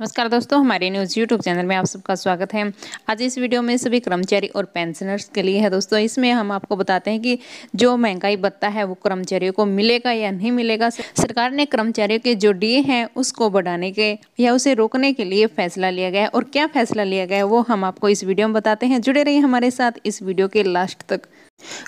नमस्कार दोस्तों हमारे न्यूज़ यूट्यूब चैनल में आप सबका स्वागत है आज इस वीडियो में सभी कर्मचारी और पेंशनर्स के लिए है दोस्तों इसमें हम आपको बताते हैं कि जो महंगाई भत्ता है वो कर्मचारियों को मिलेगा या नहीं मिलेगा सरकार ने कर्मचारियों के जो डी हैं उसको बढ़ाने के या उसे रोकने के लिए फैसला लिया गया है और क्या फैसला लिया गया है वो हम आपको इस वीडियो में बताते हैं जुड़े रहिए हमारे साथ इस वीडियो के लास्ट तक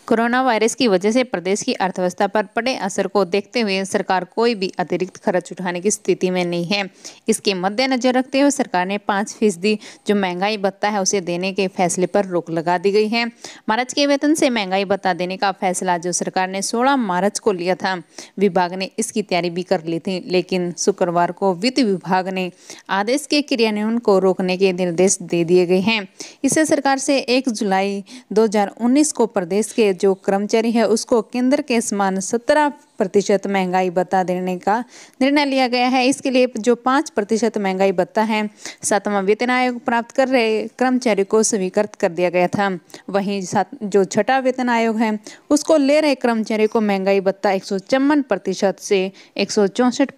कोरोना वायरस की वजह से प्रदेश की अर्थव्यवस्था पर पड़े असर को देखते हुए सरकार कोई भी अतिरिक्त खर्च उठाने की स्थिति में नहीं है इसके मद्देनजर रखते हुए सरकार ने पाँच फीसदी जो महंगाई भत्ता है उसे देने के फैसले पर रोक लगा दी गई है मार्च के वेतन से महंगाई भत्ता देने का फैसला जो सरकार ने सोलह मार्च को लिया था विभाग ने इसकी तैयारी भी कर ली थी लेकिन शुक्रवार को वित्त विभाग ने आदेश के क्रियान्वयन को रोकने के निर्देश दे दिए गए हैं इससे सरकार से एक जुलाई दो को प्रदेश इसके जो कर्मचारी है उसको केंद्र के समान सत्रह प्रतिशत महंगाई भत्ता देने का निर्णय लिया गया है इसके लिए जो पाँच प्रतिशत महंगाई भत्ता है सातवां वेतन आयोग प्राप्त कर रहे कर्मचारी को स्वीकृत कर दिया गया था वहीं जो छठा वेतन आयोग है उसको ले रहे कर्मचारी को महंगाई भत्ता एक प्रतिशत से एक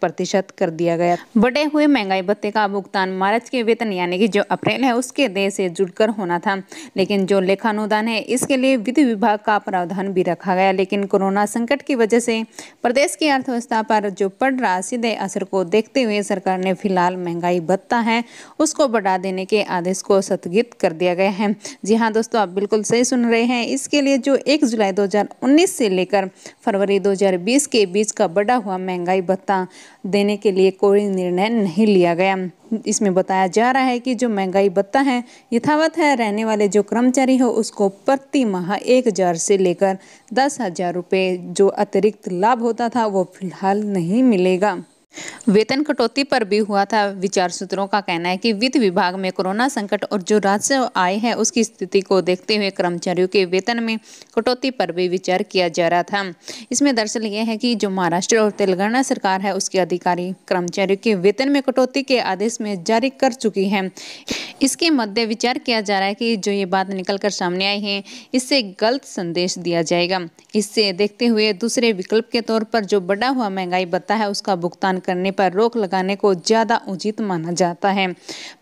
प्रतिशत कर दिया गया बढ़े हुए महंगाई भत्ते का भुगतान मार्च के वेतन यानी कि जो अप्रैल है उसके देय से जुड़कर होना था लेकिन जो लेखानुदान है इसके लिए विधि विभाग का प्रावधान भी रखा गया लेकिन कोरोना संकट की वजह से प्रदेश की अर्थव्यवस्था पर जो पड़ रहा सीधे असर को देखते हुए सरकार ने फिलहाल महंगाई भत्ता है उसको बढ़ा देने के आदेश को स्थगित कर दिया गया है जी हाँ दोस्तों आप बिल्कुल सही सुन रहे हैं इसके लिए जो एक जुलाई दो से लेकर फरवरी दो के बीच का बढ़ा हुआ महंगाई भत्ता देने के लिए कोई निर्णय नहीं लिया गया इसमें बताया जा रहा है कि जो महंगाई भत्ता है यथावत है रहने वाले जो कर्मचारी हो उसको प्रति माह एक हज़ार से लेकर दस हज़ार रुपये जो अतिरिक्त लाभ होता था वो फिलहाल नहीं मिलेगा वेतन कटौती पर भी हुआ था विचार सूत्रों का कहना है कि वित्त विभाग में कोरोना संकट और जो राजस्व आए है उसकी स्थिति को देखते हुए कर्मचारियों के वेतन में कटौती पर भी विचार किया जा रहा था इसमें दरअसल यह है कि जो महाराष्ट्र और तेलंगाना सरकार है उसके अधिकारी कर्मचारियों के वेतन में कटौती के आदेश में जारी कर चुकी है इसके मध्य विचार किया जा रहा है कि जो ये बात निकल कर सामने आई है इससे गलत संदेश दिया जाएगा इससे देखते हुए दूसरे विकल्प के तौर पर जो बढ़ा हुआ महंगाई बता है उसका भुगतान करने पर रोक लगाने को ज़्यादा उचित माना जाता है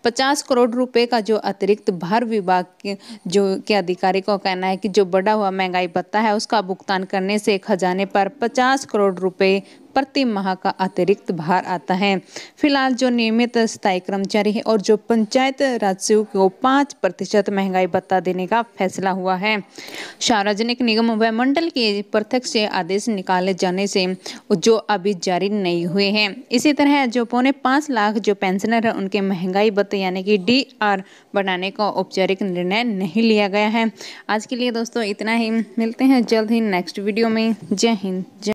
पचास करोड़ रुपए का जो अतिरिक्त भार विभाग के जो के अधिकारी को कहना है कि जो बढ़ा हुआ महंगाई बता है उसका भुगतान करने से खजाने पर पचास करोड़ रुपये प्रति माह का अतिरिक्त भार आता है फिलहाल जो नियमित स्थायी कर्मचारी है और जो पंचायत राजस्व को पाँच प्रतिशत महंगाई भत्ता देने का फैसला हुआ है सार्वजनिक निगम व मंडल के प्रत्यक्ष आदेश निकाले जाने से जो अभी जारी नहीं हुए हैं इसी तरह जो पौने पाँच लाख जो पेंशनर है उनके महंगाई भत्ते यानी कि डी आर बढ़ाने का औपचारिक निर्णय नहीं लिया गया है आज के लिए दोस्तों इतना ही मिलते हैं जल्द ही नेक्स्ट वीडियो में जय हिंद जय